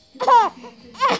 Ha